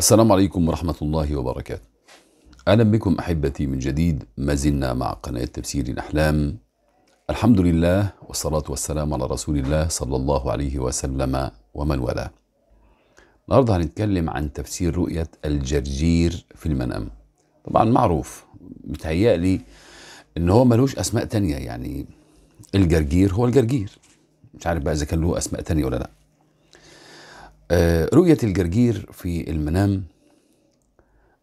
السلام عليكم ورحمة الله وبركاته أهلا بكم أحبتي من جديد ما زلنا مع قناة تفسير الأحلام الحمد لله والصلاة والسلام على رسول الله صلى الله عليه وسلم ومن والاه النهاردة هنتكلم عن تفسير رؤية الجرجير في المنام طبعا معروف متهيألي ان هو ملوش اسماء تانية يعني الجرجير هو الجرجير مش عارف بقى اذا كان له اسماء تانية ولا لا آه، رؤية الجرجير في المنام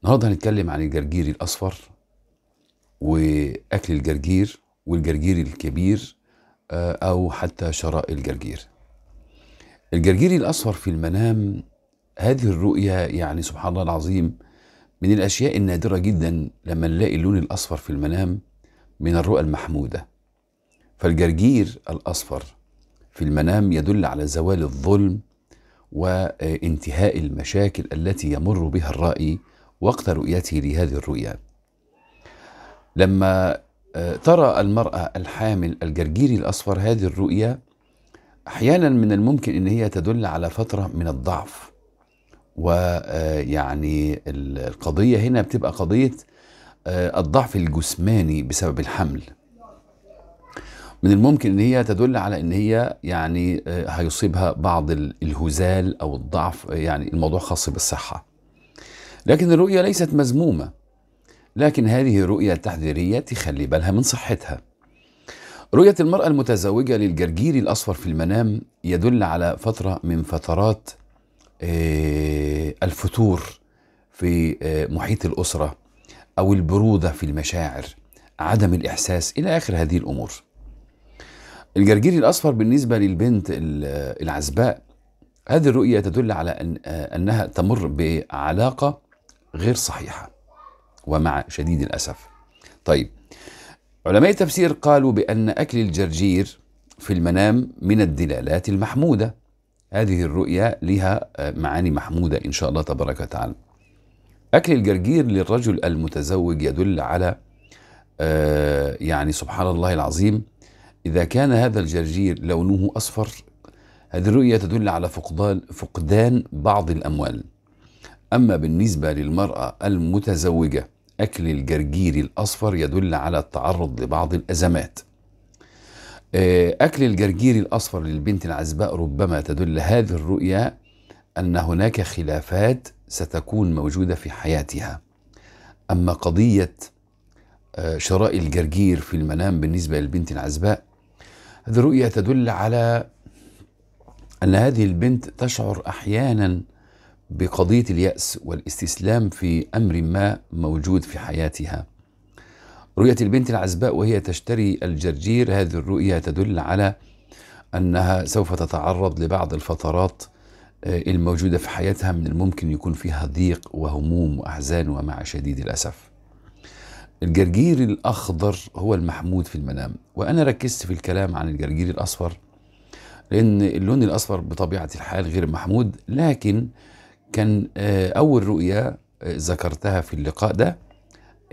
النهارده هنتكلم عن الجرجير الأصفر وأكل الجرجير والجرجير الكبير آه، أو حتى شراء الجرجير الجرجير الأصفر في المنام هذه الرؤية يعني سبحان الله العظيم من الأشياء النادرة جدا لما نلاقي اللون الأصفر في المنام من الرؤى المحمودة فالجرجير الأصفر في المنام يدل على زوال الظلم وانتهاء المشاكل التي يمر بها الرأي وقت رؤيته لهذه الرؤيا. لما آه، ترى المرأة الحامل الجرجيري الأصفر هذه الرؤيا أحيانا من الممكن أن هي تدل على فترة من الضعف ويعني آه، القضية هنا بتبقى قضية آه، الضعف الجسماني بسبب الحمل من الممكن ان هي تدل على ان هي يعني آه، هيصيبها بعض الهزال او الضعف آه، يعني الموضوع خاص بالصحه لكن الرؤيه ليست مذمومه لكن هذه الرؤيه التحذيريه تخلي بالها من صحتها رؤية المرأة المتزوجة للجرجير الأصفر في المنام يدل على فترة من فترات آه، الفتور في محيط الأسرة أو البرودة في المشاعر عدم الإحساس إلى آخر هذه الأمور الجرجيري الأصفر بالنسبة للبنت العزباء هذه الرؤية تدل على أن أنها تمر بعلاقة غير صحيحة ومع شديد الأسف طيب علماء التفسير قالوا بأن أكل الجرجير في المنام من الدلالات المحمودة هذه الرؤية لها آه، معاني محمودة إن شاء الله تبارك وتعالى أكل الجرجير للرجل المتزوج يدل على آه، يعني سبحان الله العظيم إذا كان هذا الجرجير لونه أصفر هذه الرؤية تدل على فقدان فقدان بعض الأموال أما بالنسبة للمرأة المتزوجة أكل الجرجير الأصفر يدل على التعرض لبعض الأزمات آه، أكل الجرجير الأصفر للبنت العزباء ربما تدل هذه الرؤية أن هناك خلافات ستكون موجودة في حياتها أما قضية آه، شراء الجرجير في المنام بالنسبة للبنت العزباء هذه الرؤية تدل على أن هذه البنت تشعر أحيانا بقضية اليأس والاستسلام في أمر ما موجود في حياتها رؤية البنت العزباء وهي تشتري الجرجير هذه الرؤية تدل على أنها سوف تتعرض لبعض الفترات آه، الموجودة في حياتها من الممكن يكون فيها ضيق وهموم وأحزان ومع شديد الأسف الجرجير الأخضر هو المحمود في المنام وأنا ركزت في الكلام عن الجرجير الأصفر لأن اللون الأصفر بطبيعة الحال غير محمود لكن كان آه، أول رؤية آه، ذكرتها في اللقاء ده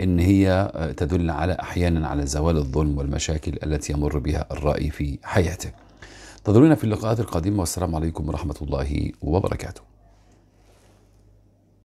إن هي آه، تدل على أحيانا على زوال الظلم والمشاكل التي يمر بها الرأي في حياته تدرون في اللقاءات القادمة والسلام عليكم ورحمة الله وبركاته